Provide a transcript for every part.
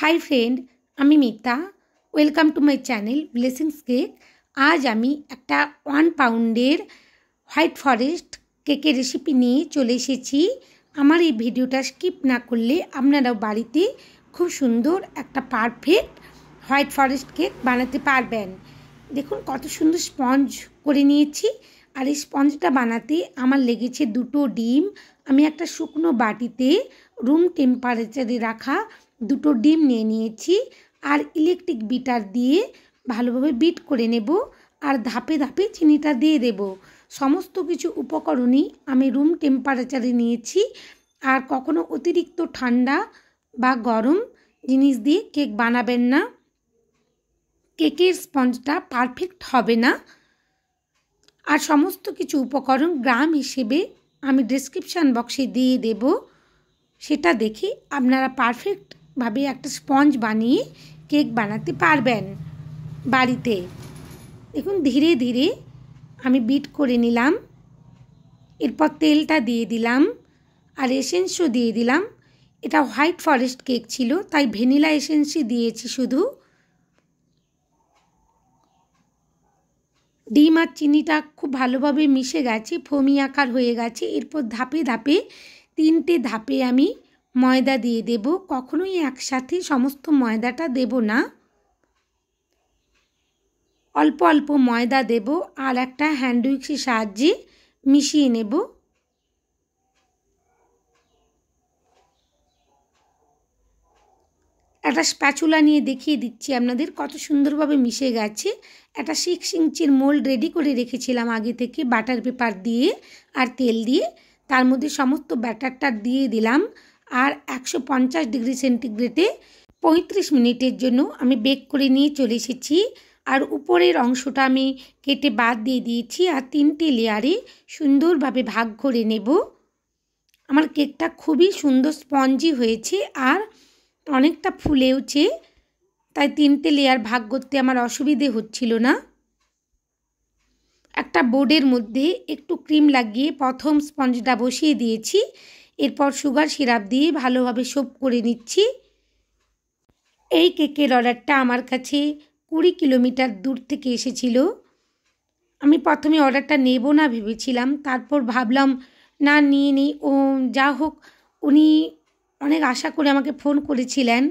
high friend আমি Mita welcome to my channel blessings cake আজ আমি একটা ওয়ান পাউন্ডের হোয়াইট ফরেস্ট কেকের রেসিপি নিয়ে চলে এসেছি আমার এই ভিডিওটা স্কিপ না করলে আপনারাও বাড়িতে খুব সুন্দর একটা পারফেক্ট হোয়াইট ফরেস্ট কেক বানাতে পারবেন দেখুন কত সুন্দর স্পঞ্জ করে নিয়েছি আর এই স্পঞ্জটা বানাতে আমার লেগেছে দুটো ডিম আমি একটা শুকনো বাটিতে রুম টেম্পারেচারে রাখা দুটো ডিম নিয়ে নিয়েছি আর ইলেকট্রিক বিটার দিয়ে ভালোভাবে বিট করে নেব আর ধাপে ধাপে চিনিটা দিয়ে দেব সমস্ত কিছু উপকরণই আমি রুম টেম্পারেচারে নিয়েছি আর কখনো অতিরিক্ত ঠান্ডা বা গরম জিনিস দিয়ে কেক বানাবেন না কেকের স্পঞ্জটা পারফেক্ট হবে না আর সমস্ত কিছু উপকরণ গ্রাম হিসেবে আমি ডিসক্রিপশান বক্সে দিয়ে দেব সেটা দেখে আপনারা পারফেক্ট ভাবে একটা স্পঞ্জ বানিয়ে কেক বানাতে পারবেন বাড়িতে দেখুন ধীরে ধীরে আমি বিট করে নিলাম এরপর তেলটা দিয়ে দিলাম আর এসেন্সও দিয়ে দিলাম এটা হোয়াইট ফরেস্ট কেক ছিল তাই ভ্যানিলা এসেন্সই দিয়েছি শুধু ডিম আর চিনিটা খুব ভালোভাবে মিশে গেছে ফমি আকার হয়ে গেছে এরপর ধাপে ধাপে তিনটে ধাপে আমি ময়দা দিয়ে দেব কখনোই একসাথে সমস্ত ময়দাটা দেব না অল্প অল্প ময়দা দেব আর একটা হ্যান্ডউইক্সের সাহায্যে মিশিয়ে নেব একটা স্প্যাচুলা নিয়ে দেখিয়ে দিচ্ছি আপনাদের কত সুন্দরভাবে মিশে গেছে একটা সিক্স ইঞ্চির মোল্ড রেডি করে রেখেছিলাম আগে থেকে বাটার পেপার দিয়ে আর তেল দিয়ে তার মধ্যে সমস্ত ব্যাটারটা দিয়ে দিলাম আর একশো পঞ্চাশ ডিগ্রি সেন্টিগ্রেডে পঁয়ত্রিশ মিনিটের জন্য আমি বেক করে নিয়ে চলে এসেছি আর উপরের অংশটা আমি কেটে বাদ দিয়ে দিয়েছি আর তিনটি লেয়ারে সুন্দরভাবে ভাগ করে নেব আমার কেকটা খুবই সুন্দর স্পঞ্জি হয়েছে আর অনেকটা ফুলেওছে তাই তিনটে লেয়ার ভাগ করতে আমার অসুবিধে হচ্ছিল না একটা বোর্ডের মধ্যে একটু ক্রিম লাগিয়ে প্রথম স্পঞ্জটা বসিয়ে দিয়েছি এরপর সুগার সিরাপ দিয়ে ভালোভাবে সোপ করে নিচ্ছি এই কেকের অর্ডারটা আমার কাছে কুড়ি কিলোমিটার দূর থেকে এসেছিল আমি প্রথমে অর্ডারটা নেব না ভেবেছিলাম তারপর ভাবলাম না নিয়ে নিই ও যা হোক উনি অনেক আশা করে আমাকে ফোন করেছিলেন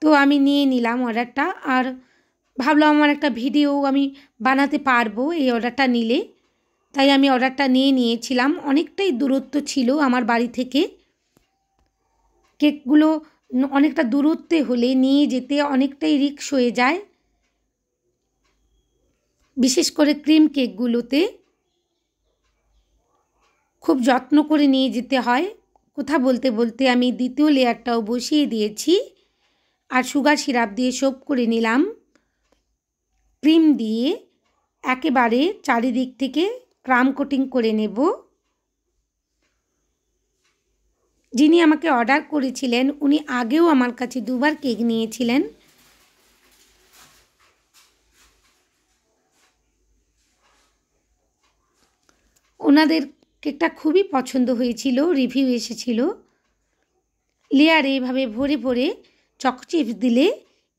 তো আমি নিয়ে নিলাম অর্ডারটা আর ভাবলাম আমার একটা ভিডিও আমি বানাতে পারবো এই অর্ডারটা নিলে তাই আমি অর্ডারটা নিয়ে নিয়েছিলাম অনেকটাই দূরত্ব ছিল আমার বাড়ি থেকে কেকগুলো অনেকটা দূরত্বে হলে নিয়ে যেতে অনেকটাই রিক্স হয়ে যায় বিশেষ করে ক্রিম কেকগুলোতে খুব যত্ন করে নিয়ে যেতে হয় কথা বলতে বলতে আমি দ্বিতীয় লেয়ারটাও বসিয়ে দিয়েছি আর সুগার সিরাপ দিয়ে সোপ করে নিলাম ক্রিম দিয়ে একেবারে চারিদিক থেকে ক্রাম কোটিং করে নেব যিনি আমাকে অর্ডার করেছিলেন উনি আগেও আমার কাছে দুবার কেক নিয়েছিলেন ওনাদের কেকটা খুবই পছন্দ হয়েছিল রিভিউ এসেছিল লেয়ার এভাবে ভরে ভরে চকচিপ দিলে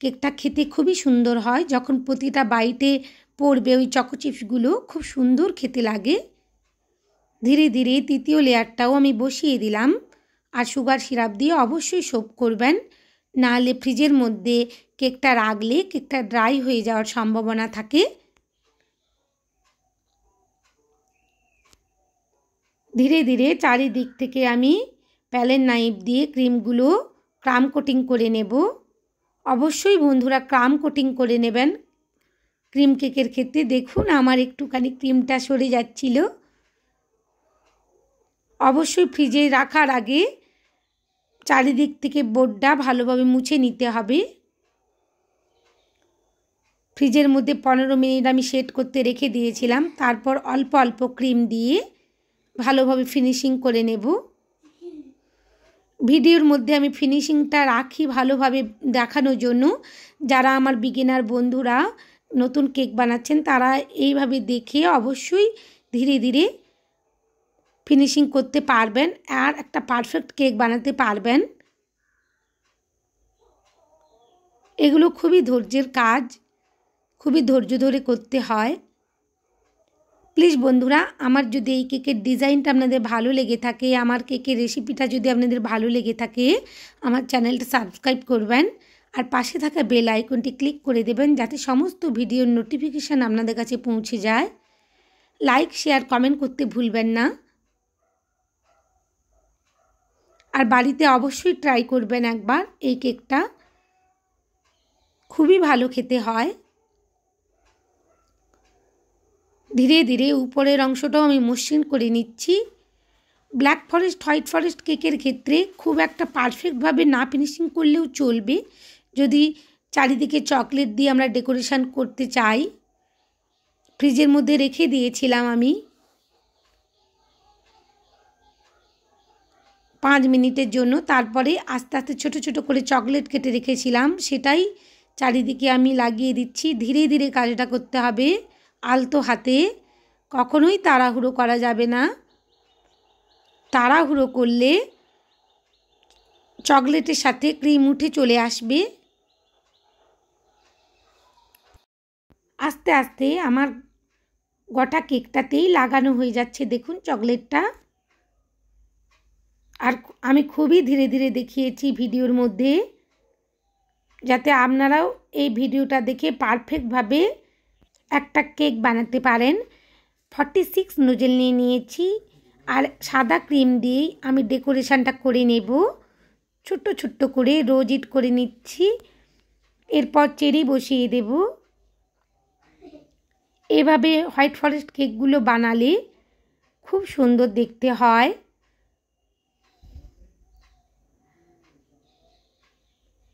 কেকটা খেতে খুবই সুন্দর হয় যখন প্রতিটা বাইটে পড়বে ওই চকো চিপসগুলো খুব সুন্দর খেতে লাগে ধীরে ধীরে তৃতীয় লেয়ারটাও আমি বসিয়ে দিলাম আর সুগার সিরাপ দিয়ে অবশ্যই সোপ করবেন নাহলে ফ্রিজের মধ্যে কেকটা রাখলে কেকটা ড্রাই হয়ে যাওয়ার সম্ভাবনা থাকে ধীরে ধীরে চারিদিক থেকে আমি প্যালেন নাইফ দিয়ে ক্রিমগুলো ক্রাম কোটিং করে নেব অবশ্যই বন্ধুরা ক্রাম কোটিং করে নেবেন ক্রিম কেকের ক্ষেত্রে দেখুন আমার একটুখানি ক্রিমটা সরে যাচ্ছিল অবশ্যই ফ্রিজে রাখার আগে চারিদিক থেকে বোর্ডটা ভালোভাবে মুছে নিতে হবে ফ্রিজের মধ্যে পনেরো মিনিট আমি সেট করতে রেখে দিয়েছিলাম তারপর অল্প অল্প ক্রিম দিয়ে ভালোভাবে ফিনিশিং করে নেব ভিডিওর মধ্যে আমি ফিনিশিংটা রাখি ভালোভাবে দেখানোর জন্য যারা আমার বিগিনার বন্ধুরা নতুন কেক বানাচ্ছেন তারা এইভাবে দেখে অবশ্যই ধীরে ধীরে ফিনিশিং করতে পারবেন আর একটা পারফেক্ট কেক বানাতে পারবেন এগুলো খুবই ধৈর্যের কাজ খুবই ধৈর্য ধরে করতে হয় প্লিজ বন্ধুরা আমার যদি এই কেকের ডিজাইনটা আপনাদের ভালো লেগে থাকে আমার কেকের রেসিপিটা যদি আপনাদের ভালো লেগে থাকে আমার চ্যানেলটা সাবস্ক্রাইব করবেন আর পাশে থাকা বেল আইকনটি ক্লিক করে দেবেন যাতে সমস্ত ভিডিওর নোটিফিকেশান আপনাদের কাছে পৌঁছে যায় লাইক শেয়ার কমেন্ট করতে ভুলবেন না আর বাড়িতে অবশ্যই ট্রাই করবেন একবার এই কেকটা খুবই ভালো খেতে হয় ধীরে ধীরে উপরের অংশটাও আমি মসৃণ করে নিচ্ছি ব্ল্যাক ফরেস্ট হোয়াইট ফরেস্ট কেকের ক্ষেত্রে খুব একটা পারফেক্টভাবে না ফিনিশিং করলেও চলবে যদি চারিদিকে চকলেট দিয়ে আমরা ডেকোরেশান করতে চাই ফ্রিজের মধ্যে রেখে দিয়েছিলাম আমি পাঁচ মিনিটের জন্য তারপরে আস্তে আস্তে ছোট ছোট করে চকলেট কেটে রেখেছিলাম সেটাই চারিদিকে আমি লাগিয়ে দিচ্ছি ধীরে ধীরে কাজটা করতে হবে আলতো হাতে কখনোই তাড়াহুড়ো করা যাবে না তাড়াহুড়ো করলে চকলেটের সাথে ক্রিম উঠে চলে আসবে আস্তে আস্তে আমার গোটা কেকটাতেই লাগানো হয়ে যাচ্ছে দেখুন চকলেটটা আর আমি খুবই ধীরে ধীরে দেখিয়েছি ভিডিওর মধ্যে যাতে আপনারাও এই ভিডিওটা দেখে পারফেক্টভাবে একটা কেক বানাতে পারেন ফর্টি সিক্স নোজেল নিয়ে নিয়েছি আর সাদা ক্রিম দিয়েই আমি ডেকোরেশানটা করে নেব ছোট্ট ছোট্ট করে রোজ ইট করে নিচ্ছি এরপর চেরি বসিয়ে দেবো এভাবে হোয়াইট ফরেস্ট কেকগুলো বানালে খুব সুন্দর দেখতে হয়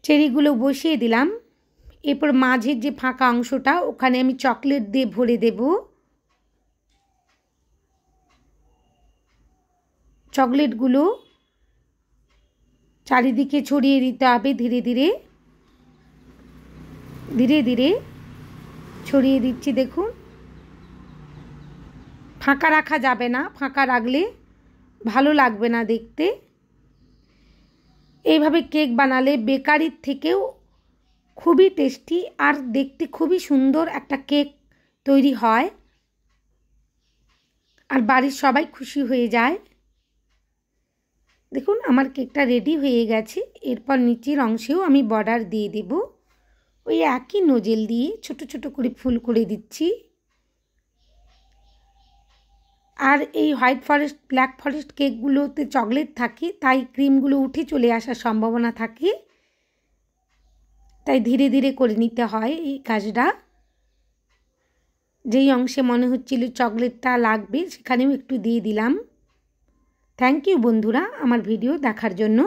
চেরিগুলো বসিয়ে দিলাম এরপর মাঝের যে ফাঁকা অংশটা ওখানে আমি চকলেট দিয়ে ভরে দেব চকলেটগুলো চারিদিকে ছড়িয়ে দিতে হবে ধীরে ধীরে ধীরে ধীরে ছড়িয়ে দিচ্ছি দেখুন ফাঁকা রাখা যাবে না ফাঁকা রাখলে ভালো লাগবে না দেখতে এইভাবে কেক বানালে বেকারির থেকেও খুবই টেস্টি আর দেখতে খুবই সুন্দর একটা কেক তৈরি হয় আর বাড়ির সবাই খুশি হয়ে যায় দেখুন আমার কেকটা রেডি হয়ে গেছে এরপর নিচের অংশেও আমি বর্ডার দিয়ে দেব ওই একই নজেল দিয়ে ছোট ছোট করে ফুল করে দিচ্ছি আর এই হোয়াইট ফরেস্ট ব্ল্যাক ফরেস্ট কেকগুলোতে চকলেট থাকে তাই ক্রিমগুলো উঠে চলে আসার সম্ভাবনা থাকে তাই ধীরে ধীরে করে নিতে হয় এই কাজটা যেই অংশে মনে হচ্ছিল চকলেটটা লাগবে সেখানেও একটু দিয়ে দিলাম থ্যাংক ইউ বন্ধুরা আমার ভিডিও দেখার জন্য